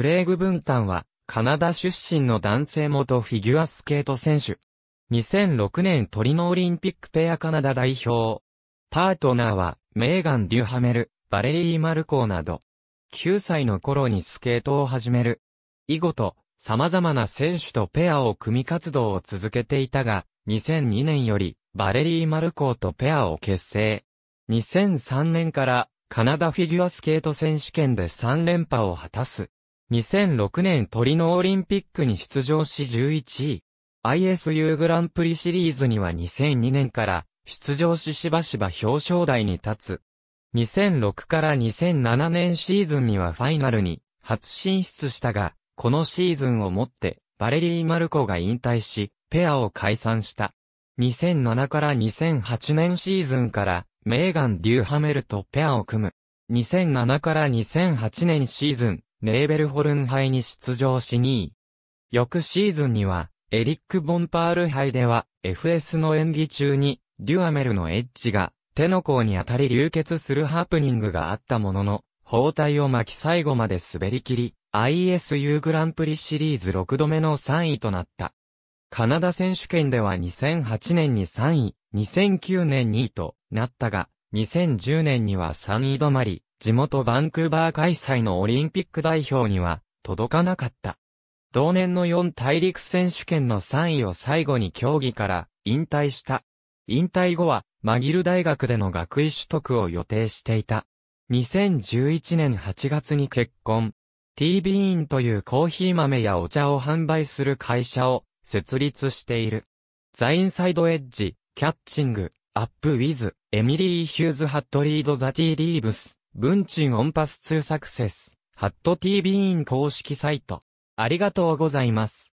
クレイグ・ブンタンは、カナダ出身の男性元フィギュアスケート選手。2006年トリノオリンピックペアカナダ代表。パートナーは、メーガン・デュハメル、バレリー・マルコーなど、9歳の頃にスケートを始める。以後と、様々な選手とペアを組み活動を続けていたが、2002年より、バレリー・マルコーとペアを結成。2003年から、カナダフィギュアスケート選手権で3連覇を果たす。2006年トリノオリンピックに出場し11位。ISU グランプリシリーズには2002年から出場ししばしば表彰台に立つ。2006から2007年シーズンにはファイナルに初進出したが、このシーズンをもってバレリー・マルコが引退し、ペアを解散した。2007から2008年シーズンからメーガン・デューハメルとペアを組む。2007から2008年シーズン、ネーベルホルン杯に出場し2位。翌シーズンには、エリック・ボンパール杯では、FS の演技中に、デュアメルのエッジが、手の甲に当たり流血するハプニングがあったものの、包帯を巻き最後まで滑り切り、ISU グランプリシリーズ6度目の3位となった。カナダ選手権では2008年に3位、2009年2位となったが、2010年には3位止まり、地元バンクーバー開催のオリンピック代表には届かなかった。同年の4大陸選手権の3位を最後に競技から引退した。引退後は、マギル大学での学位取得を予定していた。2011年8月に結婚。t ビーンというコーヒー豆やお茶を販売する会社を設立している。ザインサイドエッジ、キャッチング、アップウィズ、エミリー・ヒューズ・ハットリード・ザ・ティー・リーブス。文鎮オンパス2サクセス、ハット TV イン公式サイト。ありがとうございます。